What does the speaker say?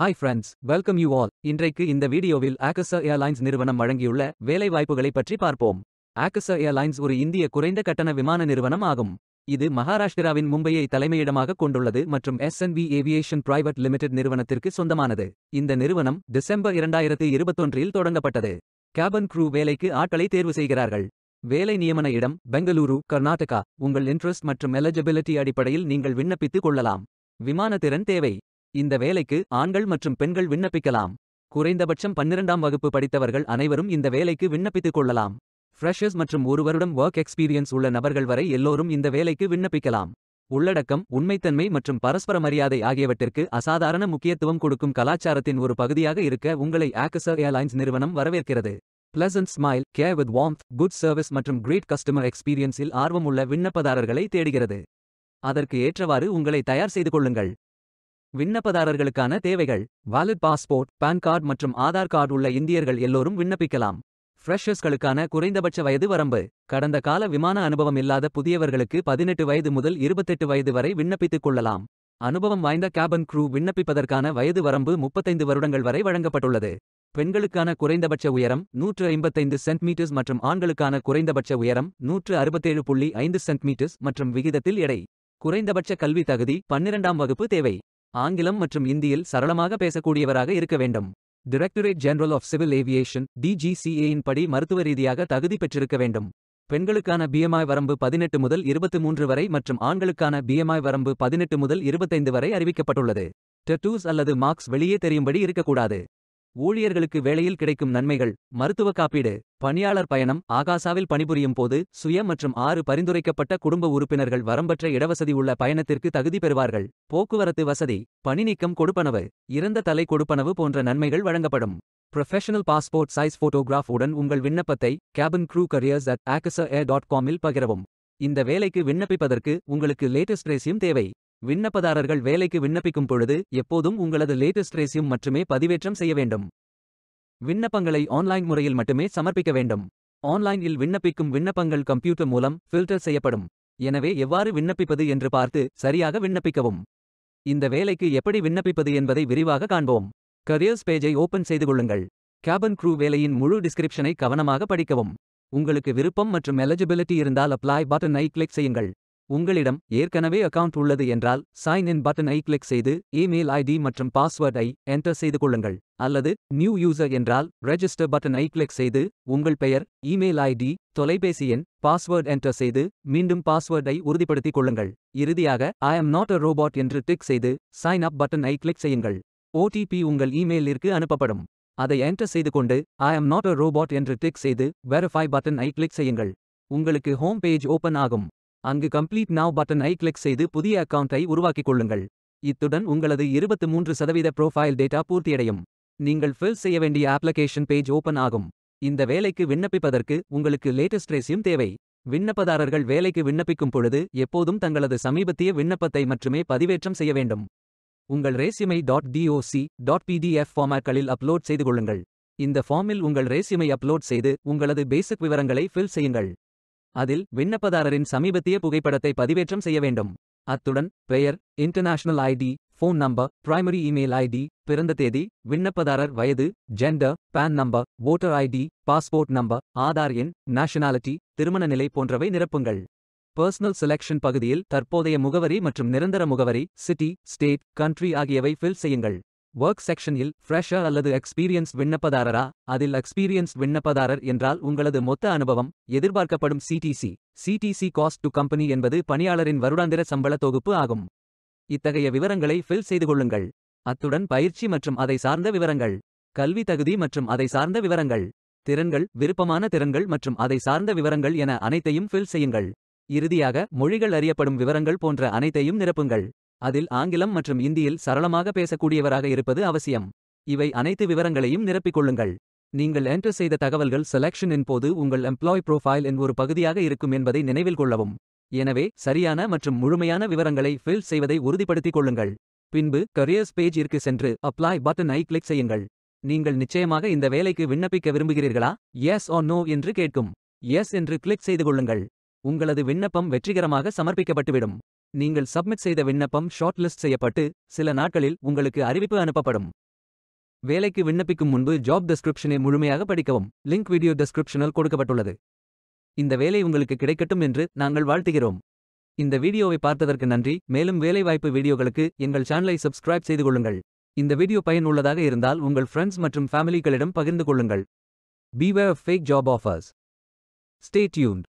hi friends welcome you all இன்றைக்கு இந்த வீடியோவில் ஆகசா ஏர்லைன்ஸ் நிறுவனம் வழங்கியுள்ள வேலை வாய்ப்புகளை பற்றி பார்ப்போம் ஆகசா ஏர்லைன்ஸ் ஒரு இந்திய குறைந்த கட்டண விமான நிறுவனம் ஆகும் இது மகாராஷ்டிராவின் மும்பையை தலைமையிடமாக கொண்டுள்ளது மற்றும் S N V aviation private limited நிறுவனத்திற்கு சொந்தமானது இந்த நிறுவனம் டிசம்பர் இரண்டாயிரத்து இருபத்தொன்றில் தொடங்கப்பட்டது கேபன் க்ரூ வேலைக்கு ஆட்களை தேர்வு செய்கிறார்கள் வேலை நியமன இடம் பெங்களூரு கர்நாடகா உங்கள் இன்ட்ரெஸ்ட் மற்றும் எலிஜிபிலிட்டி அடிப்படையில் நீங்கள் விண்ணப்பித்துக் கொள்ளலாம் விமான திறன் தேவை இந்த வேலைக்கு ஆண்கள் மற்றும் பெண்கள் விண்ணப்பிக்கலாம் குறைந்தபட்சம் பன்னிரண்டாம் வகுப்பு படித்தவர்கள் அனைவரும் இந்த வேலைக்கு விண்ணப்பித்துக் கொள்ளலாம் ஃப்ரெஷர்ஸ் மற்றும் ஒரு வருடம் ஒர்க் எக்ஸ்பீரியன்ஸ் உள்ள நபர்கள் வரை எல்லோரும் இந்த வேலைக்கு விண்ணப்பிக்கலாம் உள்ளடக்கம் உண்மைத்தன்மை மற்றும் பரஸ்பர மரியாதை ஆகியவற்றிற்கு அசாதாரண முக்கியத்துவம் கொடுக்கும் கலாச்சாரத்தின் ஒரு பகுதியாக இருக்க உங்களை ஆக்கசர் ஏர்லைன்ஸ் நிறுவனம் வரவேற்கிறது pleasant smile care with warmth good service மற்றும் கிரேட் கஸ்டமர் எக்ஸ்பீரியன்ஸில் ஆர்வமுள்ள விண்ணப்பதாரர்களை தேடுகிறது அதற்கு ஏற்றவாறு உங்களை தயார் செய்து கொள்ளுங்கள் விண்ணப்பதாரர்களுக்கான தேவைகள் வாலிட் பாஸ்போர்ட் பான் கார்டு மற்றும் ஆதார் கார்டு உள்ள இந்தியர்கள் எல்லோரும் விண்ணப்பிக்கலாம் ஃப்ரெஷர்ஸ்களுக்கான குறைந்தபட்ச வயது வரம்பு கடந்த கால விமான அனுபவம் இல்லாத புதியவர்களுக்கு பதினெட்டு வயது முதல் இருபத்தெட்டு வயது வரை விண்ணப்பித்துக் கொள்ளலாம் அனுபவம் வாய்ந்த கேபன் க்ரூ விண்ணப்பிப்பதற்கான வயது வரம்பு முப்பத்தைந்து வருடங்கள் வரை வழங்கப்பட்டுள்ளது பெண்களுக்கான குறைந்தபட்ச உயரம் நூற்று ஐம்பத்தைந்து சென்டிமீட்டர்ஸ் மற்றும் ஆண்களுக்கான குறைந்தபட்ச உயரம் நூற்று அறுபத்தேழு புள்ளி ஐந்து சென்டிமீட்டர்ஸ் மற்றும் விகிதத்தில் எடை குறைந்தபட்ச கல்வி தகுதி பன்னிரண்டாம் வகுப்பு தேவை ஆங்கிலம் மற்றும் இந்தியில் சரளமாக பேசக்கூடியவராக இருக்க வேண்டும் directorate general of civil aviation டிஜிசிஏயின் படி மருத்துவ ரீதியாக தகுதி பெற்றிருக்க வேண்டும் பெண்களுக்கான பிஎம்ஐ வரம்பு பதினெட்டு முதல் இருபத்தி மூன்று வரை மற்றும் ஆண்களுக்கான பிஎம்ஐ வரம்பு பதினெட்டு முதல் இருபத்தைந்து வரை அறிவிக்கப்பட்டுள்ளது டெட்டூஸ் அல்லது மார்க்ஸ் வெளியே தெரியும்படி இருக்கக்கூடாது ஊழியர்களுக்கு வேலையில் கிடைக்கும் நன்மைகள் மருத்துவ காப்பீடு பணியாளர் பயணம் ஆகாசாவில் பணிபுரியும் போது சுய மற்றும் ஆறு பரிந்துரைக்கப்பட்ட குடும்ப உறுப்பினர்கள் வரம்பற்ற இடவசதி உள்ள பயணத்திற்கு தகுதி பெறுவார்கள் போக்குவரத்து வசதி பணிநீக்கம் கொடுப்பனவு இறந்த தலை கொடுப்பனவு போன்ற நன்மைகள் வழங்கப்படும் ப்ரொஃபஷனல் பாஸ்போர்ட் சைஸ் போட்டோகிராஃப் உடன் உங்கள் விண்ணப்பத்தை cabin crew careers at Akasa air dot காமில் பகிரவும் இந்த வேலைக்கு விண்ணப்பிப்பதற்கு உங்களுக்கு லேட்டஸ்ட் ரேசியும் தேவை விண்ணப்பதாரர்கள் வேலைக்கு விண்ணப்பிக்கும் பொழுது எப்போதும் உங்களது லேட்டஸ்ட் ரேசியும் மட்டுமே பதிவேற்றம் செய்ய வேண்டும் விண்ணப்பங்களை ஆன்லைன் முறையில் மட்டுமே சமர்ப்பிக்க வேண்டும் ஆன்லைனில் விண்ணப்பிக்கும் விண்ணப்பங்கள் கம்ப்யூட்டர் மூலம் ஃபில்டர் செய்யப்படும் எனவே எவ்வாறு விண்ணப்பிப்பது என்று பார்த்து சரியாக விண்ணப்பிக்கவும் இந்த வேலைக்கு எப்படி விண்ணப்பிப்பது என்பதை விரிவாக காண்போம் கரியர்ஸ் பேஜை ஓபன் செய்து கொள்ளுங்கள் கேபன் க்ரூ வேலையின் முழு டிஸ்கிரிப்ஷனை கவனமாக படிக்கவும் உங்களுக்கு விருப்பம் மற்றும் எலிஜிபிலிட்டி இருந்தால் அப்ளை பட்டனை கிளிக் செய்யுங்கள் உங்களிடம் ஏற்கனவே அக்கவுண்ட் உள்ளது என்றால் சைன் இன் பட்டனை கிளிக் செய்து இமெயில் ஐடி மற்றும் பாஸ்வேர்டை என்டர் செய்து கொள்ளுங்கள் அல்லது நியூ யூசர் என்றால் ரெஜிஸ்டர் பட்டனை கிளிக் செய்து உங்கள் பெயர் இமெயில் ஐடி தொலைபேசி எண் பாஸ்வேர்டு என்டர் செய்து மீண்டும் பாஸ்வேர்டை உறுதிப்படுத்திக் கொள்ளுங்கள் இறுதியாக I'm not a robot என்று டிக் செய்து சைன் அப் பட்டனை கிளிக் செய்யுங்கள் ஓடிபி உங்கள் இமெயிலிற்கு அனுப்பப்படும் அதை என்டர் செய்து கொண்டு I'm not a robot என்று டிக் செய்து வெரிஃபை பட்டன் ஐ கிளிக் செய்யுங்கள் உங்களுக்கு ஹோம் பேஜ் ஓப்பன் ஆகும் அங்கு கம்ப்ளீட் நாவ் பட்டனை கிளிக் செய்து புதிய அக்கவுண்டை உருவாக்கிக் கொள்ளுங்கள் இத்துடன் உங்களது இருபத்து மூன்று சதவீத ப்ரொஃபைல் டேட்டா பூர்த்தியடையும் நீங்கள் ஃபில் செய்ய வேண்டிய அப்ளிகேஷன் பேஜ் ஓப்பன் ஆகும் இந்த வேலைக்கு விண்ணப்பிப்பதற்கு உங்களுக்கு லேட்டஸ்ட் ரேஸியும் தேவை விண்ணப்பதாரர்கள் வேலைக்கு விண்ணப்பிக்கும் பொழுது எப்போதும் தங்களது சமீபத்திய விண்ணப்பத்தை மட்டுமே பதிவேற்றம் செய்ய வேண்டும் உங்கள் ரேசியுமை டாட் டிஓசி டாட் பிடிஎஃப் ஃபார்மேட்களில் அப்லோட் செய்து கொள்ளுங்கள் இந்த ஃபார்மில் உங்கள் ரேசியுமை அப்லோட் செய்து உங்களது பேசிக் விவரங்களை ஃபில் செய்யுங்கள் அதில் விண்ணப்பதாரரின் சமீபத்திய புகைப்படத்தை பதிவேற்றம் செய்ய வேண்டும் அத்துடன் பெயர் international ID phone number primary email ID பிறந்த தேதி விண்ணப்பதாரர் வயது gender PAN number voter ID passport number Aadhaar எண் நேஷனாலிட்டி திருமண நிலை போன்றவை நிரப்புங்கள் பர்சனல் செலெக்ஷன் பகுதியில் தற்போதைய முகவரி மற்றும் நிரந்தர முகவரி சிட்டி ஸ்டேட் கண்ட்ரி ஆகியவை ஃபில் செய்யுங்கள் ஒர்க் செக்ஷனில் ஃப்ரெஷர் அல்லது எக்ஸ்பீரியன்ஸ் விண்ணப்பதாரரா அதில் எக்ஸ்பீரியன்ஸ் விண்ணப்பதாரர் என்றால் உங்களது மொத்த அனுபவம் எதிர்பார்க்கப்படும் CTC CTC cost to company என்பது பணியாளரின் வருடாந்திர சம்பள தொகுப்பு ஆகும் இத்தகைய விவரங்களை ஃபில் செய்து கொள்ளுங்கள் அத்துடன் பயிற்சி மற்றும் அதை சார்ந்த விவரங்கள் கல்வி தகுதி மற்றும் அதை சார்ந்த விவரங்கள் திறன்கள் விருப்பமான திறன்கள் மற்றும் அதை சார்ந்த விவரங்கள் என அனைத்தையும் ஃபில் செய்யுங்கள் இறுதியாக மொழிகள் அறியப்படும் விவரங்கள் போன்ற அனைத்தையும் நிரப்புங்கள் அதில் ஆங்கிலம் மற்றும் இந்தியில் சரளமாக பேசக்கூடியவராக இருப்பது அவசியம் இவை அனைத்து விவரங்களையும் நிரப்பிக்கொள்ளுங்கள் நீங்கள் என்டர் செய்த தகவல்கள் செலக்ஷனின் போது உங்கள் எம்ப்ளாய் ப்ரொஃபைல் என் ஒரு பகுதியாக இருக்கும் என்பதை நினைவில் கொள்ளவும் எனவே சரியான மற்றும் முழுமையான விவரங்களை ஃபில் செய்வதை உறுதிப்படுத்திக் கொள்ளுங்கள் பின்பு கரியர்ஸ் பேஜிற்கு சென்று அப்ளை பட்டன் ஐ கிளிக் செய்யுங்கள் நீங்கள் நிச்சயமாக இந்த வேலைக்கு விண்ணப்பிக்க விரும்புகிறீர்களா எஸ் ஆர் நோ என்று கேட்கும் எஸ் என்று கிளிக் செய்து கொள்ளுங்கள் உங்களது விண்ணப்பம் வெற்றிகரமாக சமர்ப்பிக்கப்பட்டுவிடும் நீங்கள் சப்மிட் செய்த விண்ணப்பம் ஷார்ட் லிஸ்ட் செய்யப்பட்டு சில நாட்களில் உங்களுக்கு அறிவிப்பு அனுப்பப்படும் வேலைக்கு விண்ணப்பிக்கும் முன்பு ஜாப் டெஸ்கிரிப்ஷனை முழுமையாக படிக்கவும் லிங்க் வீடியோ டெஸ்கிரிப்ஷனில் கொடுக்கப்பட்டுள்ளது இந்த வேலை உங்களுக்கு கிடைக்கட்டும் என்று நாங்கள் வாழ்த்துகிறோம் இந்த வீடியோவை பார்த்ததற்கு நன்றி மேலும் வேலைவாய்ப்பு வீடியோகளுக்கு எங்கள் சேனலை சப்ஸ்கிரைப் செய்து கொள்ளுங்கள் இந்த வீடியோ பயனுள்ளதாக இருந்தால் உங்கள் ஃப்ரெண்ட்ஸ் மற்றும் ஃபேமிலிகளிடம் பகிர்ந்து கொள்ளுங்கள் beware fake job offers stay tune